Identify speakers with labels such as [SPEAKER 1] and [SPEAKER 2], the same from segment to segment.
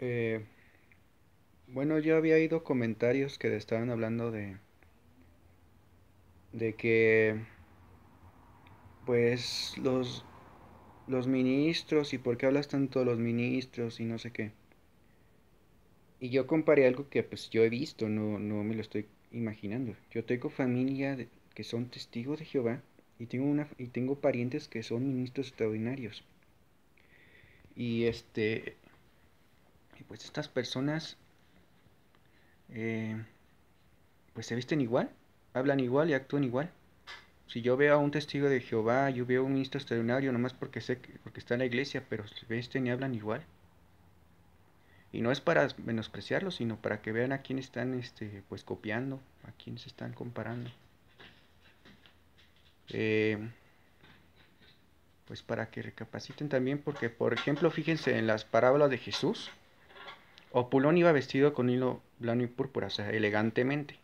[SPEAKER 1] Eh, bueno, yo había ido comentarios que estaban hablando de, de que pues los, los ministros y por qué hablas tanto de los ministros y no sé qué. Y yo comparé algo que pues yo he visto, no, no me lo estoy imaginando. Yo tengo familia que son testigos de Jehová y tengo, una, y tengo parientes que son ministros extraordinarios. Y este, pues estas personas eh, pues se visten igual, hablan igual y actúan igual. Si yo veo a un testigo de Jehová, yo veo a un ministro extraordinario, nomás porque, sé porque está en la iglesia, pero se visten y hablan igual. Y no es para menospreciarlo, sino para que vean a quién están este, pues, copiando, a quién se están comparando. Eh, pues para que recapaciten también, porque por ejemplo, fíjense en las parábolas de Jesús, Pulón iba vestido con hilo blanco y púrpura, o sea, elegantemente.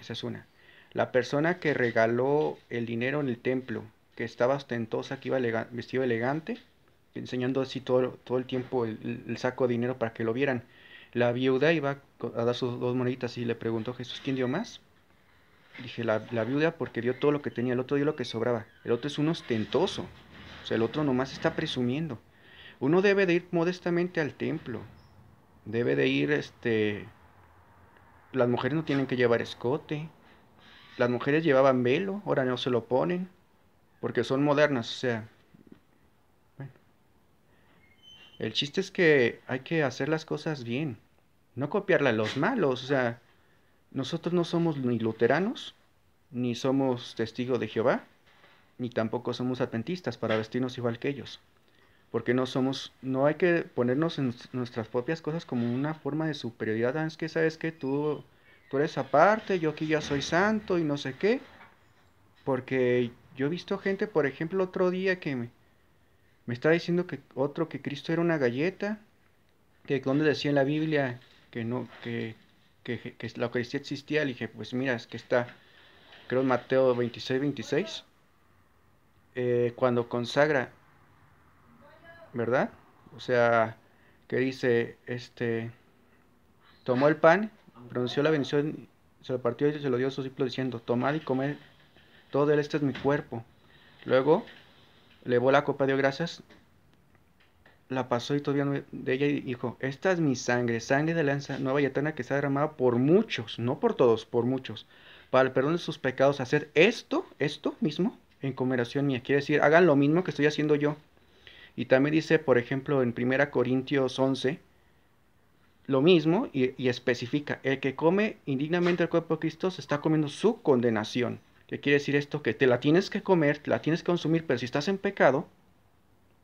[SPEAKER 1] Esa es una. La persona que regaló el dinero en el templo, que estaba ostentosa, que iba vestido elegante, enseñando así todo, el tiempo el, saco de dinero para que lo vieran. La viuda iba a dar sus dos moneditas y le preguntó Jesús, ¿quién dio más? Dije, la, viuda porque dio todo lo que tenía, el otro dio lo que sobraba. El otro es un ostentoso, o sea, el otro nomás está presumiendo. Uno debe de ir modestamente al templo, Debe de ir, este... Las mujeres no tienen que llevar escote. Las mujeres llevaban velo, ahora no se lo ponen. Porque son modernas, o sea... Bueno. El chiste es que hay que hacer las cosas bien. No copiarla a los malos, o sea... Nosotros no somos ni luteranos, ni somos testigos de Jehová, ni tampoco somos adventistas para vestirnos igual que ellos porque no somos, no hay que ponernos en nuestras propias cosas como una forma de superioridad, ah, es que sabes que tú, eres aparte, yo aquí ya soy santo y no sé qué, porque yo he visto gente, por ejemplo, otro día que me, me está diciendo que otro que Cristo era una galleta, que donde decía en la Biblia que no, que, que, que, la Eucaristía existía, le dije, pues mira, es que está, creo en Mateo 26, 26, eh, cuando consagra ¿verdad? O sea, que dice, este, tomó el pan, pronunció la bendición, se lo partió y se lo dio a sus discípulos diciendo, tomad y comed, todo el este es mi cuerpo. Luego, levó la copa, dio gracias, la pasó y todavía no, de ella y dijo, esta es mi sangre, sangre de lanza nueva y eterna que está derramada por muchos, no por todos, por muchos, para el perdón de sus pecados, hacer esto, esto mismo, en conmemoración mía. Quiere decir, hagan lo mismo que estoy haciendo yo. Y también dice, por ejemplo, en 1 Corintios 11, lo mismo y, especifica, el que come indignamente el cuerpo de Cristo se está comiendo su condenación. ¿Qué quiere decir esto? Que te la tienes que comer, te la tienes que consumir, pero si estás en pecado,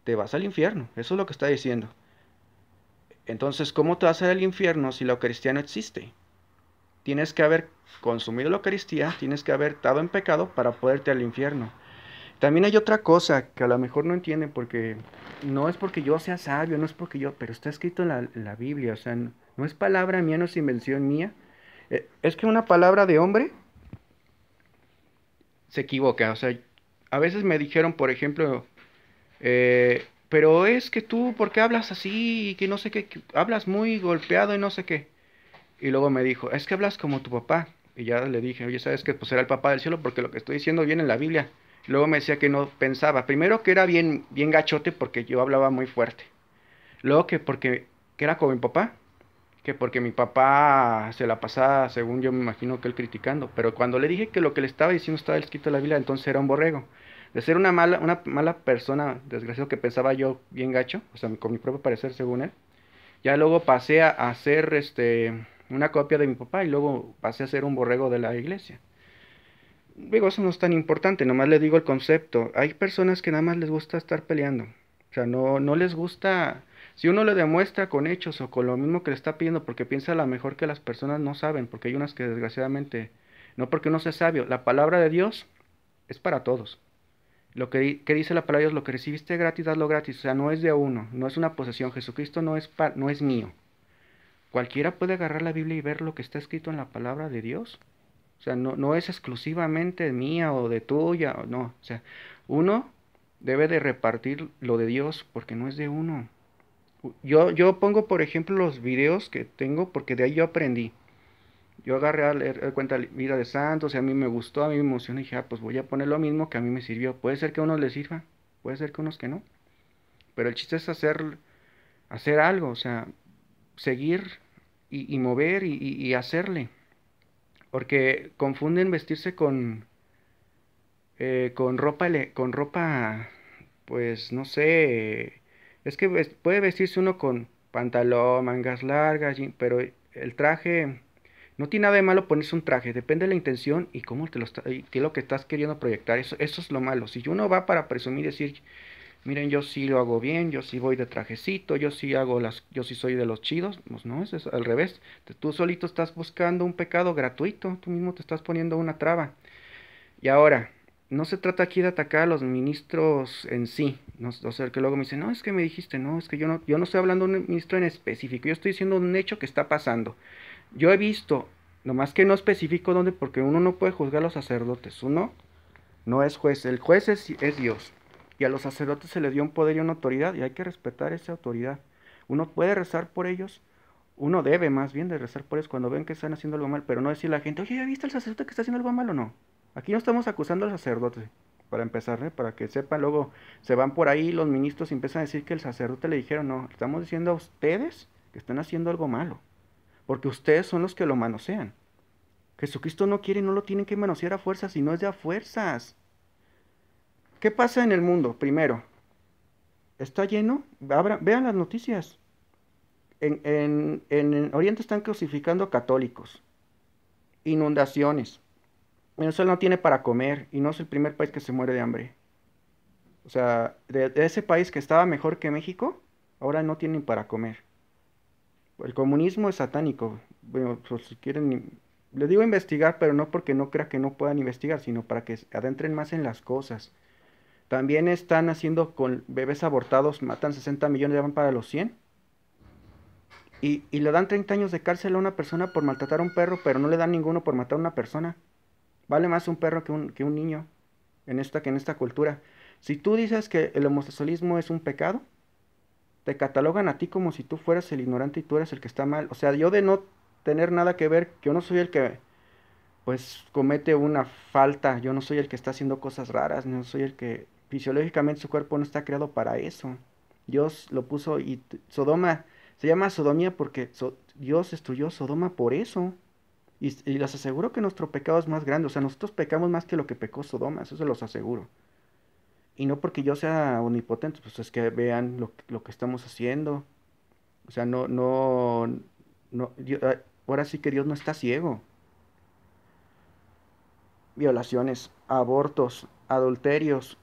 [SPEAKER 1] te vas al infierno. Eso es lo que está diciendo. Entonces, ¿cómo te vas a al infierno si la Eucaristía no existe? Tienes que haber consumido la Eucaristía, tienes que haber estado en pecado para poderte al infierno. También hay otra cosa que a lo mejor no entienden porque no es porque yo sea sabio, no es porque yo, pero está escrito en la, Biblia, o sea, no, es palabra mía, no es invención mía. Eh, es que una palabra de hombre se equivoca, o sea, a veces me dijeron, por ejemplo, eh, pero es que tú, ¿por qué hablas así? Y que no sé qué, hablas muy golpeado y no sé qué. Y luego me dijo, es que hablas como tu papá. Y ya le dije, oye, ¿sabes que Pues será el papá del cielo porque lo que estoy diciendo viene en la Biblia. Luego me decía que no pensaba. Primero que era bien, bien gachote porque yo hablaba muy fuerte. Luego que porque que era como mi papá. Que porque mi papá se la pasaba, según yo me imagino que él criticando. Pero cuando le dije que lo que le estaba diciendo estaba escrito en la Biblia, entonces era un borrego. De ser una mala, una mala persona, desgraciado que pensaba yo bien gacho, o sea, con mi propio parecer según él. Ya luego pasé a, ser este, una copia de mi papá y luego pasé a ser un borrego de la iglesia. Digo, eso no es tan importante, nomás le digo el concepto. Hay personas que nada más les gusta estar peleando. O sea, no, no les gusta. Si uno le demuestra con hechos o con lo mismo que le está pidiendo, porque piensa a lo mejor que las personas no saben, porque hay unas que desgraciadamente, no porque uno sea sabio, la palabra de Dios es para todos. Lo que, dice la palabra de Dios, lo que recibiste gratis, hazlo gratis. O sea, no es de uno, no es una posesión. Jesucristo no es, pa, no es mío. Cualquiera puede agarrar la Biblia y ver lo que está escrito en la palabra de Dios o sea, no, es exclusivamente mía o de tuya, no. O sea, uno debe de repartir lo de Dios porque no es de uno. Yo, yo pongo, por ejemplo, los videos que tengo porque de ahí yo aprendí. Yo agarré a leer cuenta vida de santos y a mí me gustó, a mí me emocionó y dije, ah, pues voy a poner lo mismo que a mí me sirvió. Puede ser que a unos les sirva, puede ser que a unos que no. Pero el chiste es hacer, hacer algo, o sea, seguir y, mover y hacerle. Porque confunden vestirse con, eh, con ropa, con ropa, pues no sé, es que puede vestirse uno con pantalón, mangas largas, pero el traje, no tiene nada de malo ponerse un traje, depende de la intención y cómo te lo, qué lo que estás queriendo proyectar, eso, eso es lo malo, si uno va para presumir y decir, miren, yo sí lo hago bien, yo sí voy de trajecito, yo sí hago las, yo sí soy de los chidos, pues no, es, al revés, tú solito estás buscando un pecado gratuito, tú mismo te estás poniendo una traba. Y ahora, no se trata aquí de atacar a los ministros en sí, no, o sea, que luego me dicen, no, es que me dijiste, no, es que yo no, yo no estoy hablando de un ministro en específico, yo estoy diciendo un hecho que está pasando. Yo he visto, nomás que no especifico dónde, porque uno no puede juzgar a los sacerdotes, uno no es juez, el juez es Dios. Y a los sacerdotes se les dio un poder y una autoridad, y hay que respetar esa autoridad. Uno puede rezar por ellos, uno debe más bien de rezar por ellos cuando ven que están haciendo algo mal, pero no decir a la gente, oye, ¿ya viste al sacerdote que está haciendo algo mal o no? Aquí no estamos acusando al sacerdote, para empezar, ¿eh? para que sepan, luego se van por ahí los ministros y empiezan a decir que el sacerdote le dijeron, no, estamos diciendo a ustedes que están haciendo algo malo, porque ustedes son los que lo manosean. Jesucristo no quiere, no lo tienen que manosear a fuerzas, sino es de a fuerzas. ¿Qué pasa en el mundo? Primero, está lleno, vean las noticias. En, Oriente están crucificando católicos, inundaciones. Venezuela no tiene para comer y no es el primer país que se muere de hambre. O sea, de, ese país que estaba mejor que México, ahora no tienen para comer. El comunismo es satánico. Bueno, pues, si quieren, les digo investigar, pero no porque no crea que no puedan investigar, sino para que adentren más en las cosas. También están haciendo con bebés abortados, matan 60 millones, ya van para los 100. Y, y, le dan 30 años de cárcel a una persona por maltratar a un perro, pero no le dan ninguno por matar a una persona. Vale más un perro que un, que un niño en esta, que en esta cultura. Si tú dices que el homosexualismo es un pecado, te catalogan a ti como si tú fueras el ignorante y tú eres el que está mal. O sea, yo de no tener nada que ver, yo no soy el que pues comete una falta, yo no soy el que está haciendo cosas raras, no soy el que fisiológicamente su cuerpo no está creado para eso. Dios lo puso y Sodoma se llama sodomía porque Dios destruyó Sodoma por eso. Y, les aseguro que nuestro pecado es más grande. O sea, nosotros pecamos más que lo que pecó Sodoma, eso se los aseguro. Y no porque yo sea omnipotente, pues es que vean lo, lo que estamos haciendo. O sea, no, no, no, ah, ahora sí que Dios no está ciego violaciones, abortos, adulterios,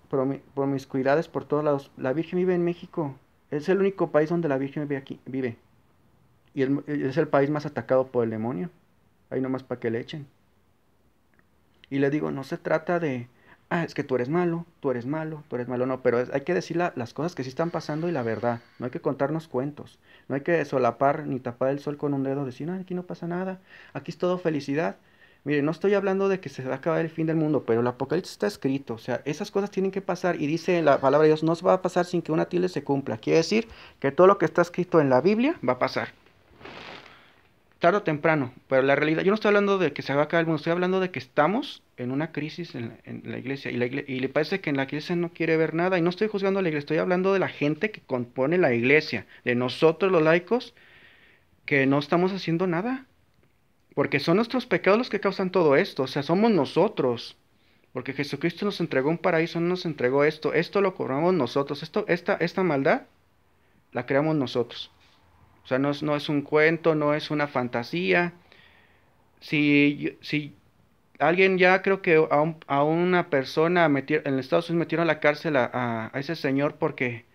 [SPEAKER 1] promiscuidades por todos lados. La Virgen vive en México. Es el único país donde la Virgen vive. Aquí, vive. Y es el país más atacado por el demonio. Ahí nomás para que le echen. Y le digo, no se trata de, ah, es que tú eres malo, tú eres malo, tú eres malo. No, pero hay que decir las cosas que sí están pasando y la verdad. No hay que contarnos cuentos. No hay que solapar ni tapar el sol con un dedo. Decir, no, aquí no pasa nada. Aquí es todo felicidad. Mire, no estoy hablando de que se va a acabar el fin del mundo, pero el apocalipsis está escrito. O sea, esas cosas tienen que pasar. Y dice la palabra de Dios, no se va a pasar sin que una tilde se cumpla. Quiere decir que todo lo que está escrito en la Biblia va a pasar. Tarde o temprano. Pero la realidad, yo no estoy hablando de que se va a acabar el mundo, estoy hablando de que estamos en una crisis en en iglesia. Y, la iglesia, y le parece que en la iglesia no quiere ver nada. Y no estoy juzgando a la iglesia, estoy hablando de la gente que compone la iglesia. De nosotros los laicos, que no estamos haciendo nada porque son nuestros pecados los que causan todo esto, o sea, somos nosotros. Porque Jesucristo nos entregó un paraíso, no nos entregó esto, esto lo cobramos nosotros, esto, esta, esta maldad la creamos nosotros. O sea, no, no es un cuento, no es una fantasía. Si, si alguien ya creo que a, a una persona en Estados Unidos metieron a la cárcel a, a ese señor porque,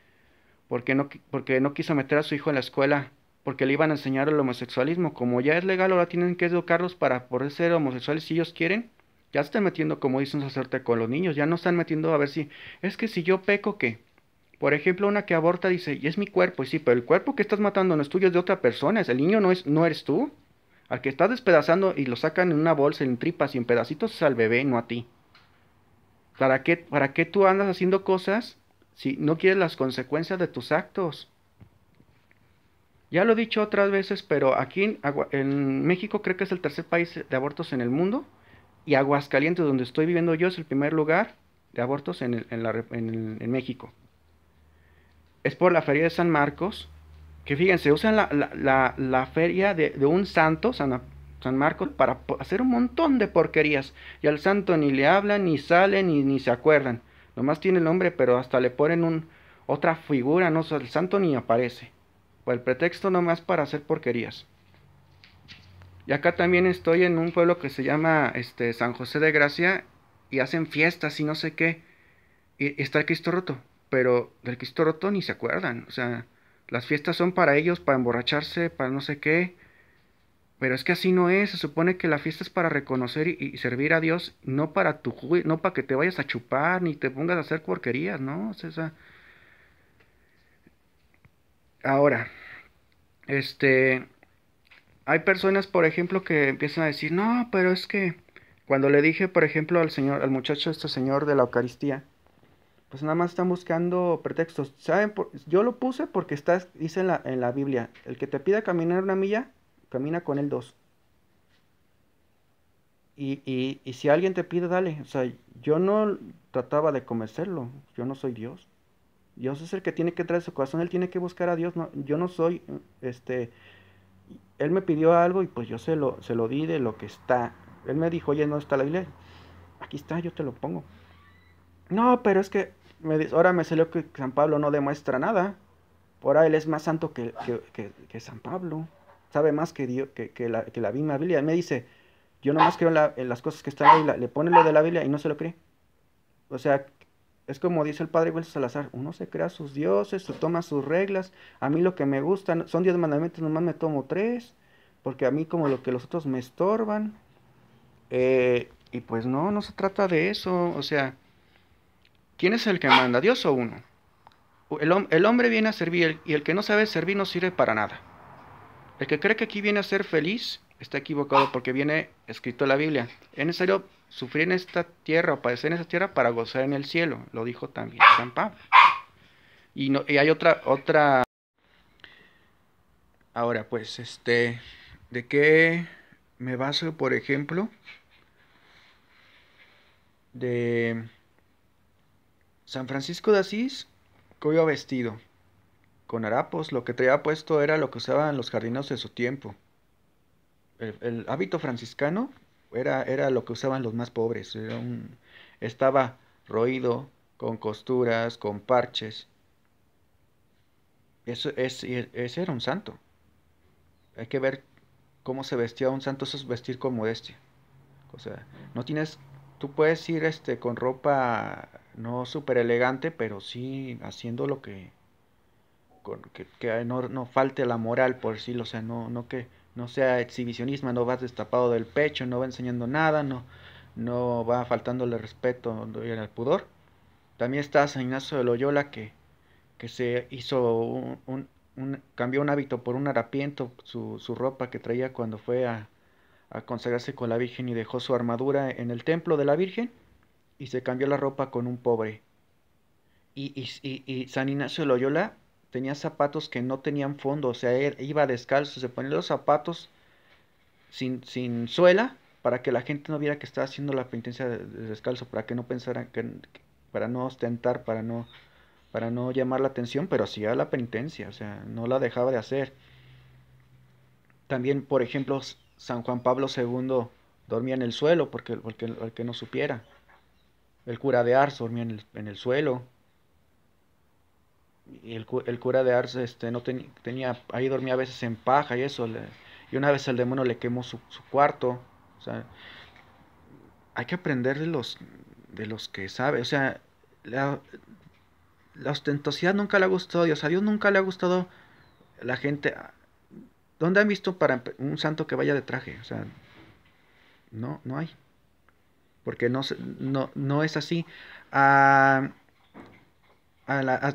[SPEAKER 1] porque, no, porque no quiso meter a su hijo en la escuela porque le iban a enseñar el homosexualismo. Como ya es legal, ahora tienen que educarlos para poder ser homosexuales si ellos quieren. Ya están metiendo, como dicen, un con los niños. Ya no están metiendo a ver si. Es que si yo peco, ¿qué? Por ejemplo, una que aborta dice, y es mi cuerpo. Y sí, pero el cuerpo que estás matando no es tuyo, es de otra persona. El niño no, es, no eres tú. Al que estás despedazando y lo sacan en una bolsa, en tripas y en pedacitos, es al bebé, no a ti. ¿Para qué, ¿Para qué tú andas haciendo cosas si no quieres las consecuencias de tus actos? Ya lo he dicho otras veces, pero aquí en, México creo que es el tercer país de abortos en el mundo. Y Aguascalientes, donde estoy viviendo yo, es el primer lugar de abortos en, en, México. Es por la feria de San Marcos, que fíjense, usan la, la feria de, un santo, San, San Marcos, para hacer un montón de porquerías. Y al santo ni le hablan, ni salen, ni, ni se acuerdan. Nomás tiene el nombre, pero hasta le ponen un, otra figura, no, el santo ni aparece el pretexto nomás para hacer porquerías. Y acá también estoy en un pueblo que se llama este, San José de Gracia y hacen fiestas y no sé qué. Y está el Cristo roto, pero del Cristo roto ni se acuerdan. O sea, las fiestas son para ellos, para emborracharse, para no sé qué. Pero es que así no es, se supone que la fiesta es para reconocer y, servir a Dios, no para tu no para que te vayas a chupar ni te pongas a hacer porquerías, ¿no? O Ahora, este, hay personas, por ejemplo, que empiezan a decir, no, pero es que cuando le dije, por ejemplo, al señor, al muchacho, este señor de la Eucaristía, pues nada más están buscando pretextos. ¿Saben? Yo lo puse porque está, dice en la, en la Biblia, el que te pida caminar una milla, camina con él dos. Y, y, y si alguien te pide, dale. O sea, yo no trataba de convencerlo, yo no soy Dios. Dios es el que tiene que traer su corazón, él tiene que buscar a Dios. No, yo no soy, este, él me pidió algo y pues yo se lo, se lo di de lo que está. Él me dijo, oye, no está la Biblia? Aquí está, yo te lo pongo. No, pero es que me ahora me salió que San Pablo no demuestra nada. Ahora él es más santo que, San Pablo. Sabe más que, que, la, misma Biblia. Él me dice, yo nomás creo en, las cosas que están ahí, la, le pone lo de la Biblia y no se lo cree. O sea, es como dice el padre Wilson Salazar, uno se crea sus dioses, se toma sus reglas. A mí lo que me gustan son diez mandamientos, nomás me tomo tres, porque a mí como lo que los otros me estorban. Eh, y pues no, no se trata de eso. O sea, ¿quién es el que manda, Dios o uno? El, el hombre viene a servir y el que no sabe servir no sirve para nada. El que cree que aquí viene a ser feliz está equivocado porque viene escrito en la Biblia. en necesario sufrir en esta tierra o padecer en esta tierra para gozar en el cielo, lo dijo también San Pablo. Y, no, y hay otra, otra... Ahora, pues, este, ¿de qué me baso, por ejemplo? De San Francisco de Asís, que vestido, con harapos, lo que traía puesto era lo que usaban los jardineros de su tiempo. el hábito franciscano era, lo que usaban los más pobres. Era un, estaba roído, con costuras, con parches. Eso, es, e, ese era un santo. Hay que ver cómo se vestía un santo. Eso es vestir con modestia. O sea, no tienes. Tú puedes ir este, con ropa no súper elegante, pero sí haciendo lo que. Con, que, no, falte la moral, por decirlo. O sea, no, no que no sea exhibicionismo, no vas destapado del pecho, no va enseñando nada, no, no va faltándole respeto y el pudor. También está San Ignacio de Loyola que, que se hizo un, un, cambió un hábito por un harapiento, su, ropa que traía cuando fue a, consagrarse con la Virgen y dejó su armadura en el templo de la Virgen y se cambió la ropa con un pobre. Y, y, y, y, San Ignacio de Loyola tenía zapatos que no tenían fondo, o sea, iba descalzo, se ponía los zapatos sin, suela para que la gente no viera que estaba haciendo la penitencia de, descalzo, para que no pensaran, que, para no ostentar, para no, para no llamar la atención, pero hacía la penitencia, o sea, no la dejaba de hacer. También, por ejemplo, San Juan Pablo II dormía en el suelo, porque, porque el, que no supiera. El cura de Ars dormía en el, en el suelo, el, el, cura de Ars este, no tenía, ahí dormía a veces en paja y eso, y una vez el demonio le quemó su, cuarto, o sea, hay que aprender de los, de los que sabe o sea, la, ostentosidad nunca le ha gustado a Dios, a Dios nunca le ha gustado la gente, ah, ¿dónde han visto para un santo que vaya de traje? O sea, no, no hay, porque no, no, es así. a ah, a la,